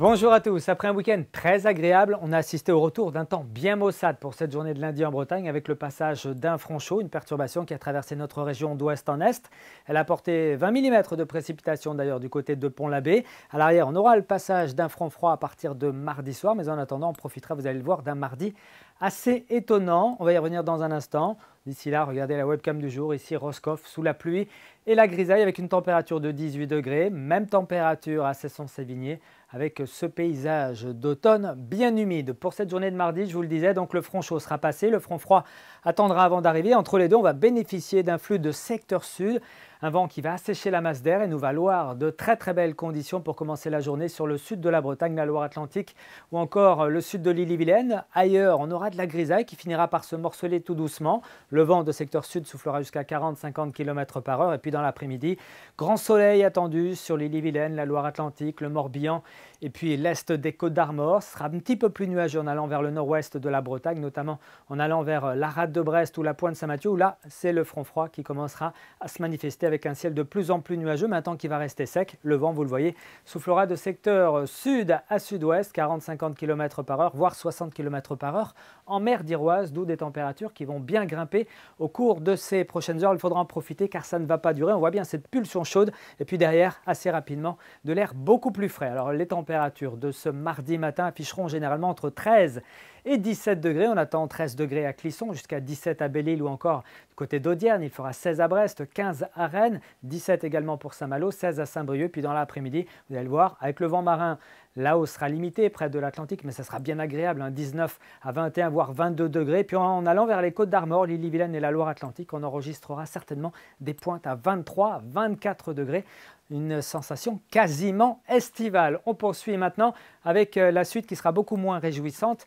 Bonjour à tous. Après un week-end très agréable, on a assisté au retour d'un temps bien maussade pour cette journée de lundi en Bretagne avec le passage d'un front chaud, une perturbation qui a traversé notre région d'ouest en est. Elle a porté 20 mm de précipitations d'ailleurs du côté de Pont-l'Abbé. À l'arrière, on aura le passage d'un front froid à partir de mardi soir, mais en attendant, on profitera, vous allez le voir, d'un mardi assez étonnant. On va y revenir dans un instant. D'ici là, regardez la webcam du jour, ici Roscoff sous la pluie et la grisaille avec une température de 18 degrés, même température à Cesson-Sévigné avec ce paysage d'automne bien humide. Pour cette journée de mardi, je vous le disais, donc le front chaud sera passé, le front froid attendra avant d'arriver. Entre les deux, on va bénéficier d'un flux de secteur sud, un vent qui va assécher la masse d'air et nous valoir de très très belles conditions pour commencer la journée sur le sud de la Bretagne, la Loire-Atlantique ou encore le sud de l'île-et-Vilaine. Ailleurs, on aura de la grisaille qui finira par se morceler tout doucement. Le vent de secteur sud soufflera jusqu'à 40-50 km par heure. Et puis dans l'après-midi, grand soleil attendu sur lîle vilaine la Loire-Atlantique, le Morbihan et puis l'est des Côtes d'Armor. Ce sera un petit peu plus nuageux en allant vers le nord-ouest de la Bretagne, notamment en allant vers euh, la Rade de Brest ou la Pointe Saint-Mathieu, là, c'est le front froid qui commencera à se manifester avec un ciel de plus en plus nuageux, Maintenant qu'il qui va rester sec. Le vent, vous le voyez, soufflera de secteur euh, sud à sud-ouest, 40-50 km par heure, voire 60 km par heure, en mer d'Iroise, d'où des températures qui vont bien grimper au cours de ces prochaines heures. Il faudra en profiter car ça ne va pas durer. On voit bien cette pulsion chaude et puis derrière, assez rapidement, de l'air beaucoup plus frais. Alors les températures de ce mardi matin afficheront généralement entre 13 et et 17 degrés. On attend 13 degrés à Clisson, jusqu'à 17 à Belle-Île ou encore du côté d'Audierne. Il fera 16 à Brest, 15 à Rennes, 17 également pour Saint-Malo, 16 à Saint-Brieuc. Puis dans l'après-midi, vous allez le voir, avec le vent marin, la hausse sera limitée près de l'Atlantique, mais ça sera bien agréable, 19 hein, à 21, voire 22 degrés. Puis en allant vers les côtes d'Armor, lîle vilaine et la Loire-Atlantique, on enregistrera certainement des pointes à 23, 24 degrés. Une sensation quasiment estivale. On poursuit maintenant avec euh, la suite qui sera beaucoup moins réjouissante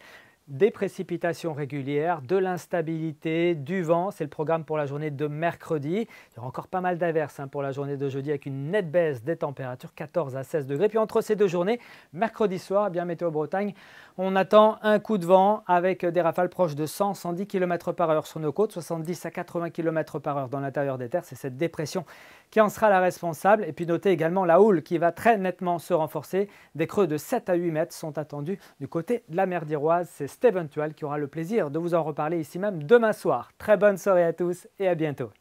des précipitations régulières, de l'instabilité, du vent. C'est le programme pour la journée de mercredi. Il y aura encore pas mal d'averses hein, pour la journée de jeudi avec une nette baisse des températures, 14 à 16 degrés. Puis entre ces deux journées, mercredi soir, eh bien météo Bretagne, on attend un coup de vent avec des rafales proches de 100, 110 km par heure sur nos côtes, 70 à 80 km par heure dans l'intérieur des terres. C'est cette dépression qui en sera la responsable. Et puis notez également la houle qui va très nettement se renforcer. Des creux de 7 à 8 mètres sont attendus du côté de la mer d'Iroise. Steven Tual qui aura le plaisir de vous en reparler ici même demain soir. Très bonne soirée à tous et à bientôt.